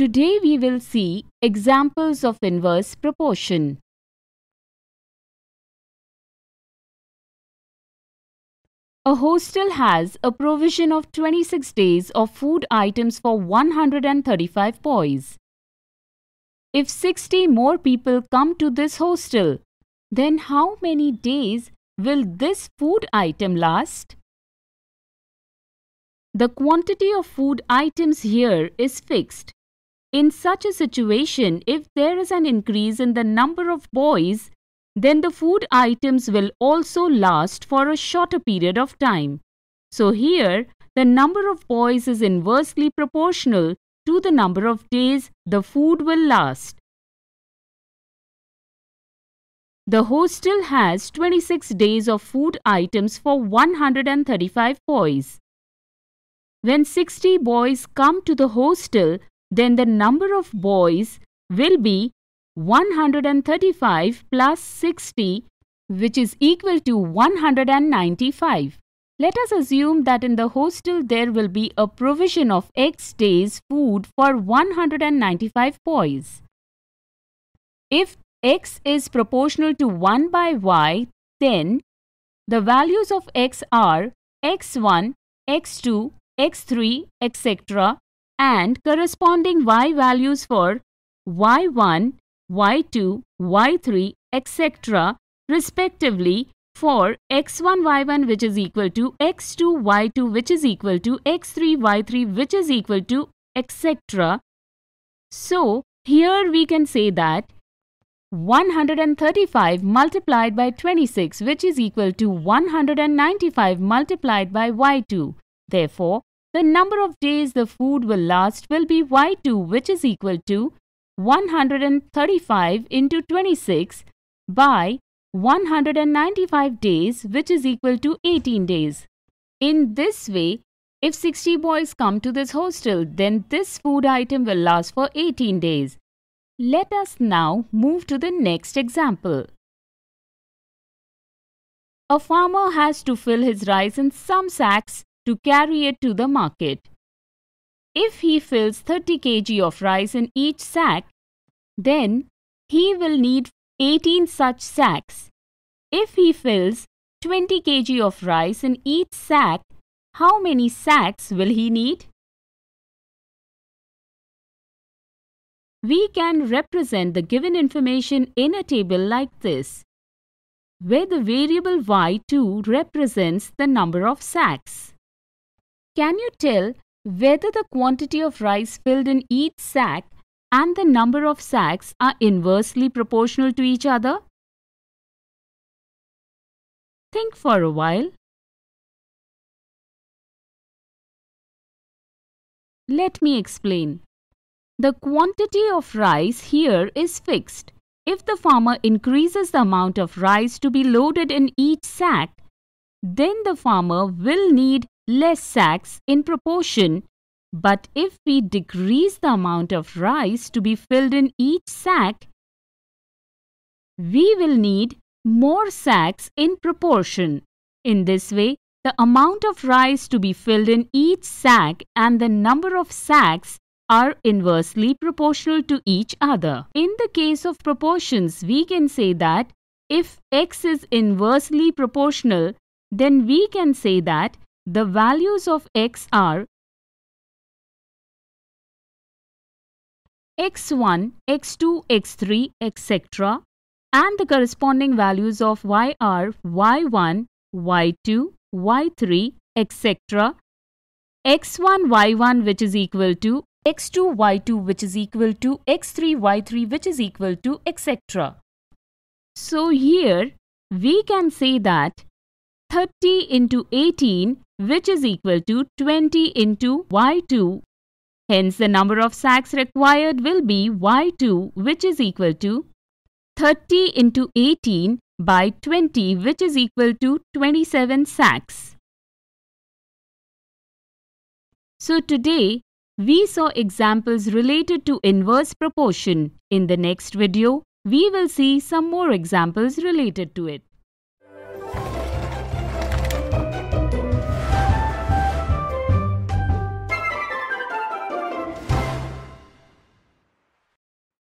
Today we will see examples of inverse proportion. A hostel has a provision of 26 days of food items for 135 boys. If 60 more people come to this hostel, then how many days will this food item last? The quantity of food items here is fixed in such a situation, if there is an increase in the number of boys, then the food items will also last for a shorter period of time. So here, the number of boys is inversely proportional to the number of days the food will last. The hostel has 26 days of food items for 135 boys. When 60 boys come to the hostel, then the number of boys will be 135 plus 60 which is equal to 195. Let us assume that in the hostel there will be a provision of X days food for 195 boys. If X is proportional to 1 by Y, then the values of X are X1, X2, X3, etc and corresponding y values for y1, y2, y3, etc. respectively for x1, y1 which is equal to x2, y2 which is equal to x3, y3 which is equal to etc. So, here we can say that 135 multiplied by 26 which is equal to 195 multiplied by y2. Therefore, the number of days the food will last will be y2 which is equal to 135 into 26 by 195 days which is equal to 18 days. In this way, if 60 boys come to this hostel, then this food item will last for 18 days. Let us now move to the next example. A farmer has to fill his rice in some sacks to carry it to the market. If he fills 30 kg of rice in each sack, then he will need 18 such sacks. If he fills 20 kg of rice in each sack, how many sacks will he need? We can represent the given information in a table like this, where the variable y2 represents the number of sacks. Can you tell whether the quantity of rice filled in each sack and the number of sacks are inversely proportional to each other? Think for a while. Let me explain. The quantity of rice here is fixed. If the farmer increases the amount of rice to be loaded in each sack, then the farmer will need less sacks in proportion. But if we decrease the amount of rice to be filled in each sack, we will need more sacks in proportion. In this way, the amount of rice to be filled in each sack and the number of sacks are inversely proportional to each other. In the case of proportions, we can say that if x is inversely proportional, then we can say that the values of x are x1, x2, x3, etc. and the corresponding values of y are y1, y2, y3, etc. x1, y1 which is equal to x2, y2 which is equal to x3, y3 which is equal to etc. So here we can say that 30 into 18 which is equal to 20 into y2. Hence the number of sacks required will be y2 which is equal to 30 into 18 by 20 which is equal to 27 sacks. So today we saw examples related to inverse proportion. In the next video, we will see some more examples related to it.